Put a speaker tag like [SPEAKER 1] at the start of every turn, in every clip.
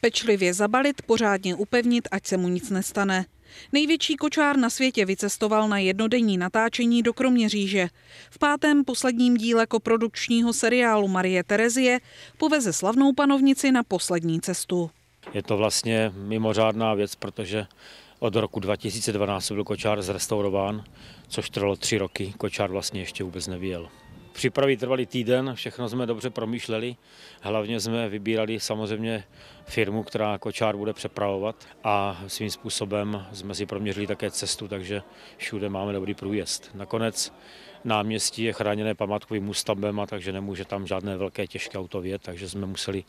[SPEAKER 1] Pečlivě zabalit, pořádně upevnit, ať se mu nic nestane. Největší kočár na světě vycestoval na jednodenní natáčení do Kroměříže. V pátém posledním díle koprodukčního seriálu Marie Terezie poveze slavnou panovnici na poslední cestu.
[SPEAKER 2] Je to vlastně mimořádná věc, protože od roku 2012 byl kočár zrestaurován, což trvalo tři roky. Kočár vlastně ještě vůbec nevěl. Přípravy trvaly týden, všechno jsme dobře promýšleli. Hlavně jsme vybírali samozřejmě firmu, která kočár bude přepravovat a svým způsobem jsme si proměřili také cestu, takže všude máme dobrý průjezd. Nakonec náměstí je chráněné památkovým ústavbem, a takže nemůže tam žádné velké těžké auto vjet, takže jsme museli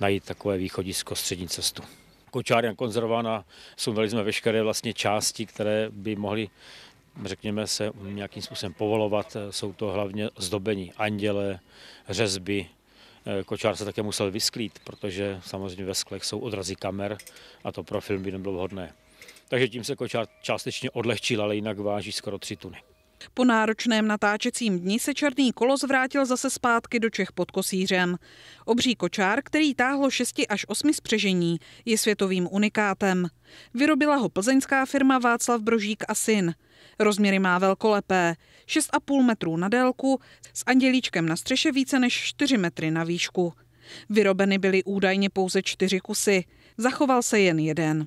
[SPEAKER 2] najít takové východisko střední cestu je konzervována, sundali jsme veškeré vlastně části, které by mohly řekněme se, nějakým způsobem povolovat. Eh, jsou to hlavně zdobení anděle, řezby, eh, Kočár se také musel vysklít, protože samozřejmě ve sklech jsou odrazy kamer a to pro film by nebylo vhodné. Takže tím se kočár částečně odlehčil, ale jinak váží skoro tři tuny.
[SPEAKER 1] Po náročném natáčecím dni se černý kolos vrátil zase zpátky do Čech pod Kosířem. Obří kočár, který táhlo 6 až 8 spřežení, je světovým unikátem. Vyrobila ho plzeňská firma Václav Brožík a syn. Rozměry má velkolepé. 6,5 metrů na délku, s andělíčkem na střeše více než 4 metry na výšku. Vyrobeny byly údajně pouze čtyři kusy. Zachoval se jen jeden.